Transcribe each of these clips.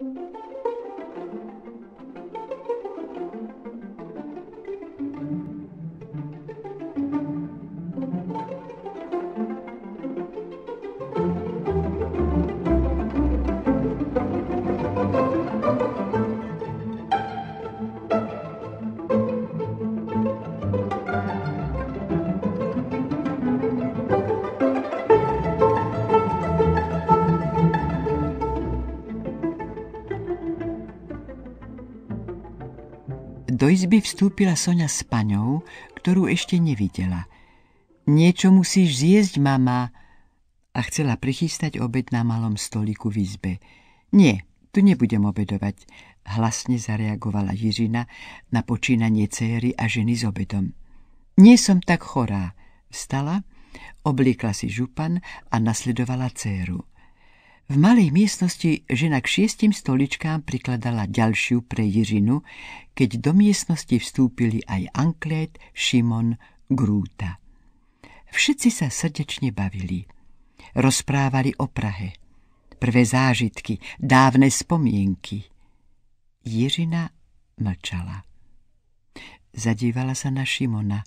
Música Do izby vstúpila Sonia s paňou, ktorú ešte nevidela. Niečo musíš zjesť, mama. A chcela prichystať obed na malom stoliku v izbe. Nie, tu nebudem obedovať, hlasne zareagovala Jiřina na počínanie céry a ženy s obedom. Nie som tak chorá. Vstala, obliekla si župan a nasledovala céru. V malej miestnosti žena k šiestim stoličkám prikladala ďalšiu pre Jiřinu, keď do miestnosti vstúpili aj Anklét, Šimon, Grúta. Všetci sa srdečne bavili. Rozprávali o Prahe. Prvé zážitky, dávne spomienky. Jiřina mlčala. Zadívala sa na Šimona.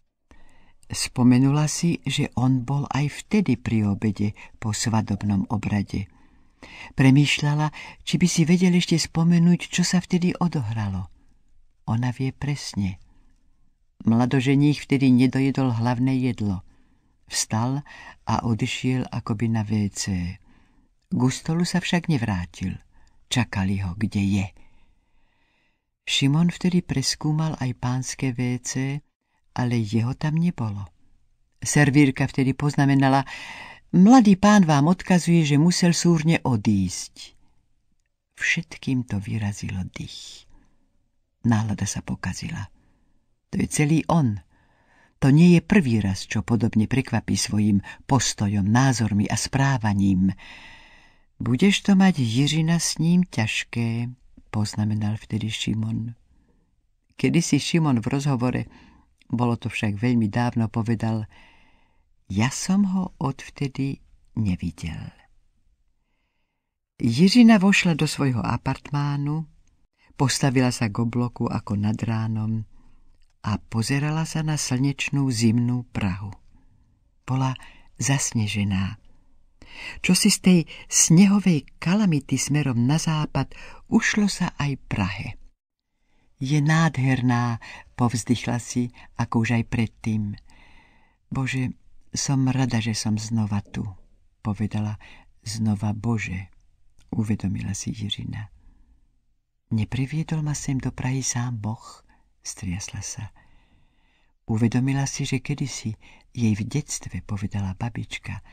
Spomenula si, že on bol aj vtedy pri obede po svadobnom obrade. Premýšľala, či by si vedel ešte spomenúť, čo sa vtedy odohralo. Ona vie presne. Mladoženích vtedy nedojedol hlavné jedlo. Vstal a odišiel akoby na WC. Gustolu sa však nevrátil. Čakali ho, kde je. Šimon vtedy preskúmal aj pánske WC, ale jeho tam nebolo. Servírka vtedy poznamenala, Mladý pán vám odkazuje, že musel súrne odísť. Všetkým to vyrazilo dých. Nálada sa pokazila. To je celý on. To nie je prvý raz, čo podobne prekvapí svojim postojom, názormi a správaním. Budeš to mať, Jiřina, s ním ťažké, poznamenal vtedy Šimon. Kedy si Šimon v rozhovore, bolo to však veľmi dávno, povedal – ja som ho odvtedy nevidel. Jiřina vošla do svojho apartmánu, postavila sa k obloku ako nad ránom a pozerala sa na slnečnú zimnú Prahu. Bola zasnežená. Čo si z tej snehovej kalamity smerom na západ ušlo sa aj Prahe. Je nádherná, povzdychla si, ako už aj predtým. Bože, som rada, že som znova tu, povedala znova Bože, uvedomila si Jirina. Nepriviedol ma sem do Prahy sám Boh, striasla sa. Uvedomila si, že kedysi jej v detstve povedala babička,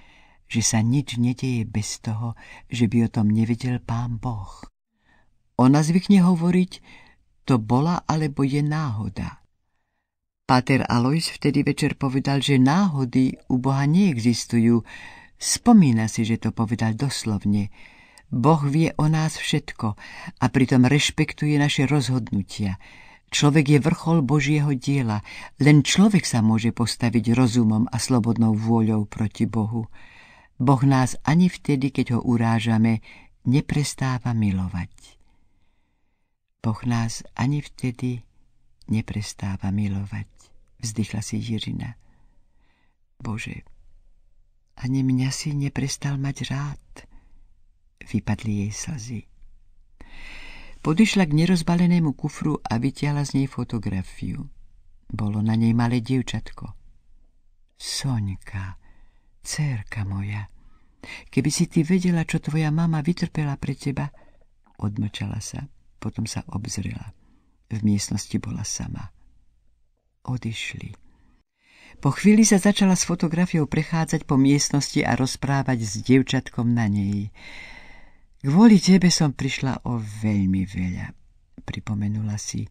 že sa nič nedieje bez toho, že by o tom nevedel pán Boh. Ona zvykne hovoriť, to bola alebo je náhoda. Páter Alois vtedy večer povedal, že náhody u Boha neexistujú. Spomína si, že to povedal doslovne. Boh vie o nás všetko a pritom rešpektuje naše rozhodnutia. Človek je vrchol Božieho diela, len človek sa môže postaviť rozumom a slobodnou vôľou proti Bohu. Boh nás ani vtedy, keď ho urážame, neprestáva milovať. Boh nás ani vtedy neprestáva milovať, vzdychla si Jirina. Bože, ani mňa si neprestal mať rád, vypadli jej slzy. Podišla k nerozbalenému kufru a vytiala z nej fotografiu. Bolo na nej malé dievčatko. Soňka, dcerka moja, keby si ty vedela, čo tvoja mama vytrpela pre teba, odmlčala sa, potom sa obzrela. V miestnosti bola sama. Odišli. Po chvíli sa začala s fotografiou prechádzať po miestnosti a rozprávať s dievčatkom na nej. Kvôli tebe som prišla o veľmi veľa, pripomenula si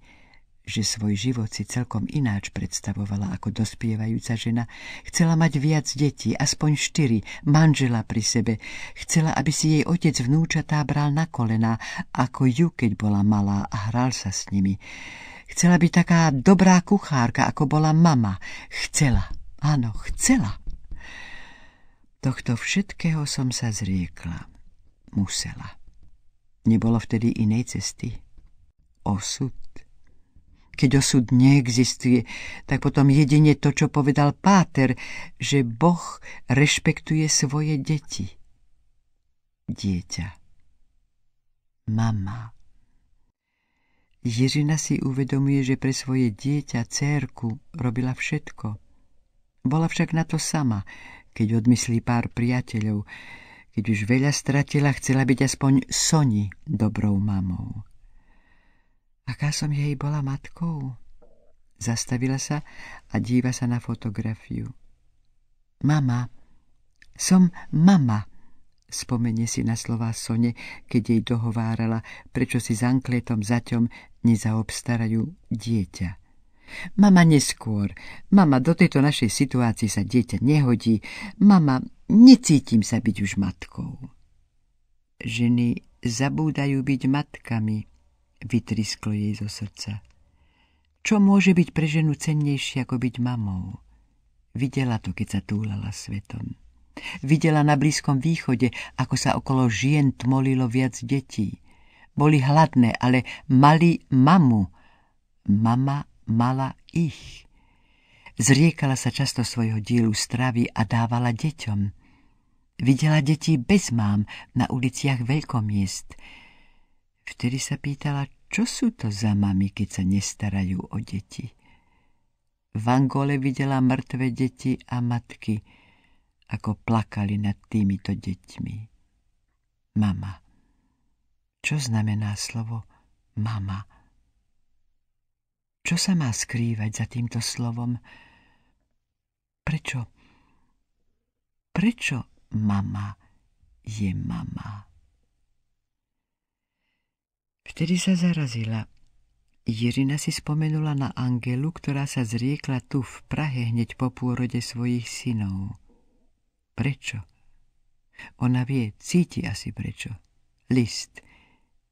že svoj život si celkom ináč predstavovala ako dospievajúca žena. Chcela mať viac detí, aspoň štyri, manžela pri sebe. Chcela, aby si jej otec vnúčatá bral na kolená, ako ju, keď bola malá a hral sa s nimi. Chcela byť taká dobrá kuchárka, ako bola mama. Chcela, áno, chcela. Tohto všetkého som sa zriekla. Musela. Nebolo vtedy inej cesty. Osud keď osud neexistuje, tak potom jedine to, čo povedal Páter, že Boh rešpektuje svoje deti. Dieťa. Mama. Ježina si uvedomuje, že pre svoje dieťa, cérku, robila všetko. Bola však na to sama, keď odmyslí pár priateľov, keď už veľa stratila, chcela byť aspoň Soni dobrou mamou. Aká som jej bola matkou? Zastavila sa a díva sa na fotografiu. Mama, som mama, spomenie si na slová Sone, keď jej dohovárala, prečo si s ankletom zaťom nezaobstarajú dieťa. Mama neskôr. Mama, do tejto našej situácii sa dieťa nehodí. Mama, necítim sa byť už matkou. Ženy zabúdajú byť matkami, vytrisklo jej zo srdca. Čo môže byť pre ženu cennejšie ako byť mamou? Videla to, keď sa túlala svetom. Videla na Blízkom východe, ako sa okolo žien tmolilo viac detí. Boli hladné, ale mali mamu. Mama mala ich. Zriekala sa často svojho dielu stravy a dávala deťom. Videla deti bez mám na uliciach veľkomiest. miest Vtedy sa pýtala, čo sú to za mami, keď sa nestarajú o deti. V Angole videla mŕtve deti a matky, ako plakali nad týmito deťmi. Mama. Čo znamená slovo mama? Čo sa má skrývať za týmto slovom? Prečo? Prečo mama je mama? Vtedy sa zarazila. Jirina si spomenula na Angelu, ktorá sa zriekla tu v Prahe hneď po pôrode svojich synov. Prečo? Ona vie, cíti asi prečo. List.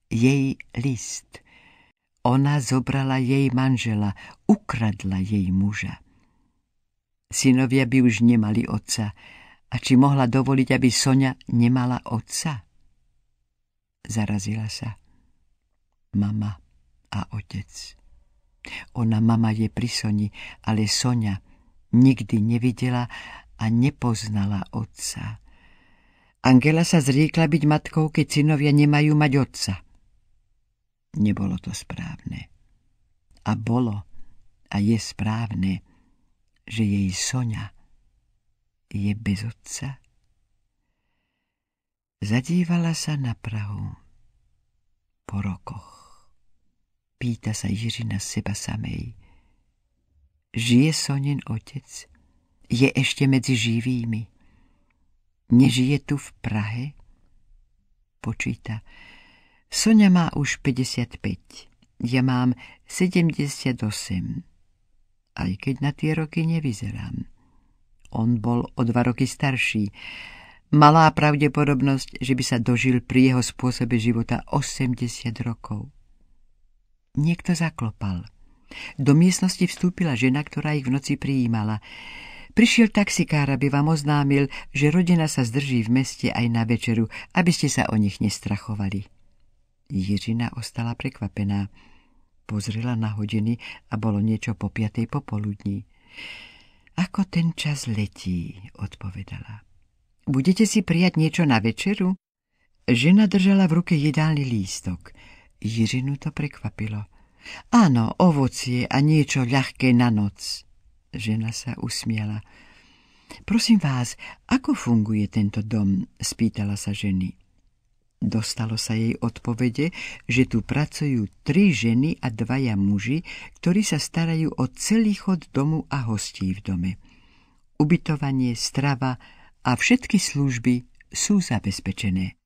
Jej list. Ona zobrala jej manžela, ukradla jej muža. Synovia by už nemali otca. A či mohla dovoliť, aby Sonia nemala otca? Zarazila sa mama a otec. Ona mama je pri Soni, ale Sonia nikdy nevidela a nepoznala otca. Angela sa zriekla byť matkou, keď synovia nemajú mať otca. Nebolo to správne. A bolo a je správne, že jej Sonia je bez otca. Zadívala sa na Prahu po rokoch pýta sa Jiřina seba samej. Žije Sonin otec? Je ešte medzi živými? Nežije tu v Prahe? Počíta. Sonia má už 55. Ja mám 78. Aj keď na tie roky nevyzerám. On bol o dva roky starší. Malá pravdepodobnosť, že by sa dožil pri jeho spôsobe života 80 rokov. Niekto zaklopal. Do miestnosti vstúpila žena, ktorá ich v noci prijímala. Prišiel taxikár, aby vám oznámil, že rodina sa zdrží v meste aj na večeru, aby ste sa o nich nestrachovali. Jiřina ostala prekvapená. Pozrela na hodiny a bolo niečo po piatej popoludní. Ako ten čas letí, odpovedala. Budete si prijať niečo na večeru? Žena držala v ruke jedálny lístok – Jirinu to prekvapilo. Áno, ovocie a niečo ľahké na noc. Žena sa usmiala. Prosím vás, ako funguje tento dom? spýtala sa ženy. Dostalo sa jej odpovede, že tu pracujú tri ženy a dvaja muži, ktorí sa starajú o celý chod domu a hostí v dome. Ubytovanie, strava a všetky služby sú zabezpečené.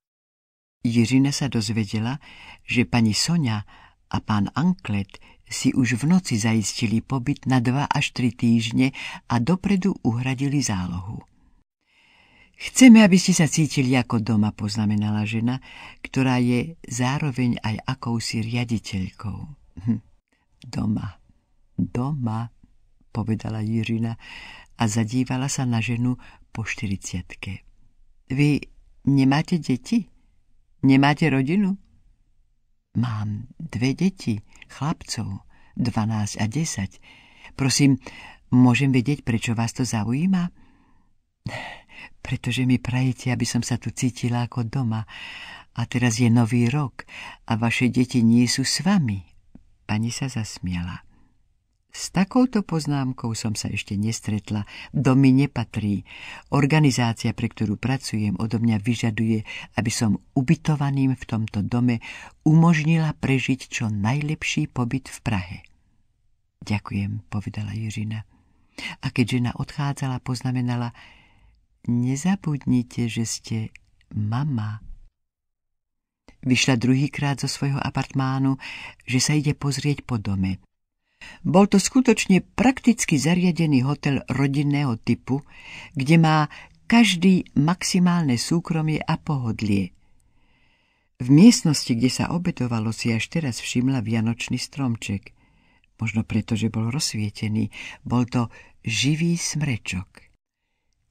Jiřina sa dozvedela, že pani Sonja a pán Anklet si už v noci zajistili pobyt na dva až tri týždne a dopredu uhradili zálohu. Chceme, aby ste sa cítili ako doma, poznamenala žena, ktorá je zároveň aj akousi riaditeľkou. Hm. Doma, doma, povedala Jiřina a zadívala sa na ženu po štyriciatke. Vy nemáte deti? Nemáte rodinu? Mám dve deti, chlapcov, 12 a 10. Prosím, môžem vedieť, prečo vás to zaujíma? Pretože mi prajete, aby som sa tu cítila ako doma. A teraz je nový rok a vaše deti nie sú s vami. Pani sa zasmiala. S takouto poznámkou som sa ešte nestretla. Do mi nepatrí. Organizácia, pre ktorú pracujem, odo mňa vyžaduje, aby som ubytovaným v tomto dome umožnila prežiť čo najlepší pobyt v Prahe. Ďakujem, povedala Jiřina. A keď žena odchádzala, poznamenala, nezabudnite, že ste mama. Vyšla druhýkrát zo svojho apartmánu, že sa ide pozrieť po dome. Bol to skutočne prakticky zariadený hotel rodinného typu, kde má každý maximálne súkromie a pohodlie. V miestnosti, kde sa obetovalo, si až teraz všimla vianočný stromček. Možno preto, že bol rozsvietený. Bol to živý smrečok.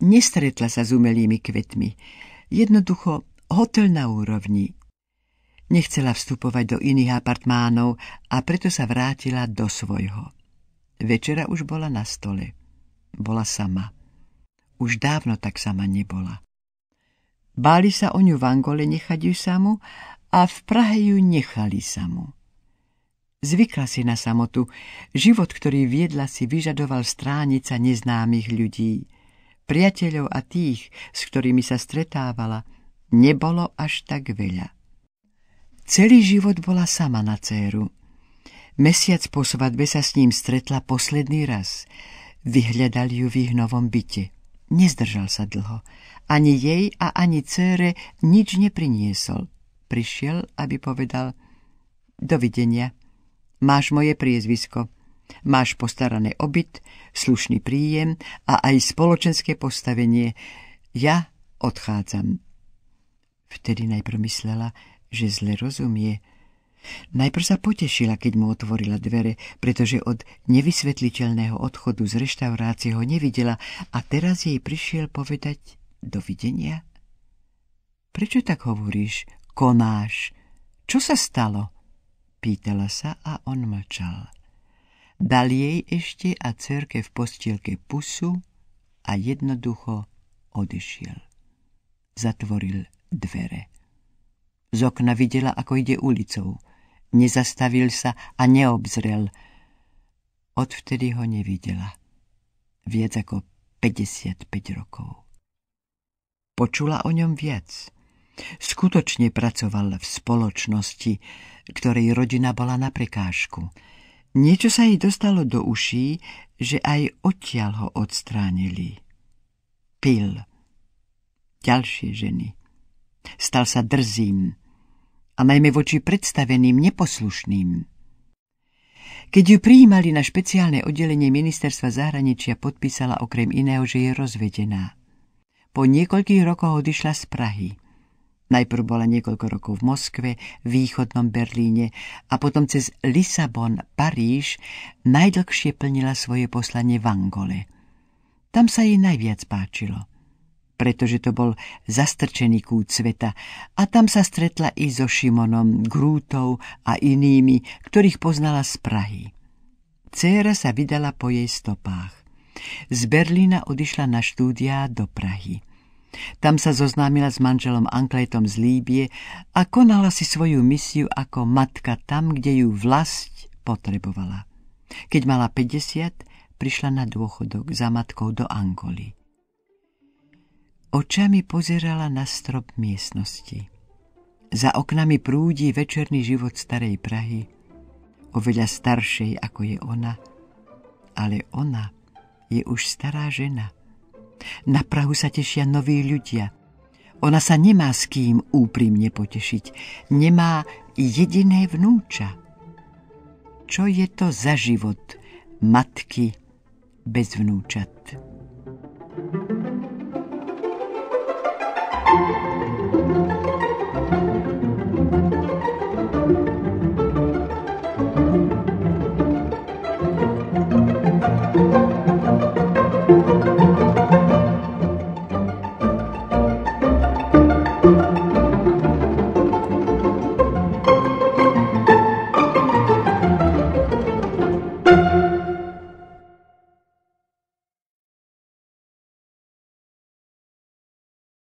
Nestretla sa s umelými kvetmi. Jednoducho hotel na úrovni – Nechcela vstupovať do iných apartmánov a preto sa vrátila do svojho. Večera už bola na stole. Bola sama. Už dávno tak sama nebola. Báli sa o ňu v Angole nechať ju samu a v Prahe ju nechali samu. Zvykla si na samotu. Život, ktorý viedla, si vyžadoval stránica neznámych ľudí. Priateľov a tých, s ktorými sa stretávala, nebolo až tak veľa. Celý život bola sama na céru. Mesiac po svadbe sa s ním stretla posledný raz. Vyhľadali ju v ich novom byte. Nezdržal sa dlho. Ani jej a ani cére nič nepriniesol. Prišiel, aby povedal Dovidenia. Máš moje priezvisko. Máš postarané obyt, slušný príjem a aj spoločenské postavenie. Ja odchádzam. Vtedy najprv myslela, že zle rozumie. Najprv sa potešila, keď mu otvorila dvere, pretože od nevysvetliteľného odchodu z reštaurácie ho nevidela a teraz jej prišiel povedať dovidenia. Prečo tak hovoríš, konáš? Čo sa stalo? Pýtala sa a on mlčal. Dal jej ešte a cerke v postielke pusu a jednoducho odišiel. Zatvoril dvere. Z okna videla, ako ide ulicou. Nezastavil sa a neobzrel. Odvtedy ho nevidela. Viac ako 55 rokov. Počula o ňom viac. Skutočne pracoval v spoločnosti, ktorej rodina bola na prekážku. Niečo sa jej dostalo do uší, že aj odtiaľ ho odstránili. Pil. Ďalšie ženy. Stal sa drzým a najmä voči predstaveným neposlušným. Keď ju prijímali na špeciálne oddelenie ministerstva zahraničia, podpísala okrem iného, že je rozvedená. Po niekoľkých rokoch odišla z Prahy. Najprv bola niekoľko rokov v Moskve, východnom Berlíne a potom cez Lisabon, Paríž najdlhšie plnila svoje poslanie v Angole. Tam sa jej najviac páčilo pretože to bol zastrčený kút sveta a tam sa stretla i so Šimonom, Grútou a inými, ktorých poznala z Prahy. Céra sa vydala po jej stopách. Z Berlína odišla na štúdia do Prahy. Tam sa zoznámila s manželom Ankletom z Líbie a konala si svoju misiu ako matka tam, kde ju vlast potrebovala. Keď mala 50, prišla na dôchodok za matkou do Angoly. Očami pozerala na strop miestnosti. Za oknami prúdi večerný život starej Prahy, oveľa staršej ako je ona, ale ona je už stará žena. Na Prahu sa tešia noví ľudia. Ona sa nemá s kým úprimne potešiť. Nemá jediné vnúča. Čo je to za život matky bez vnúčat?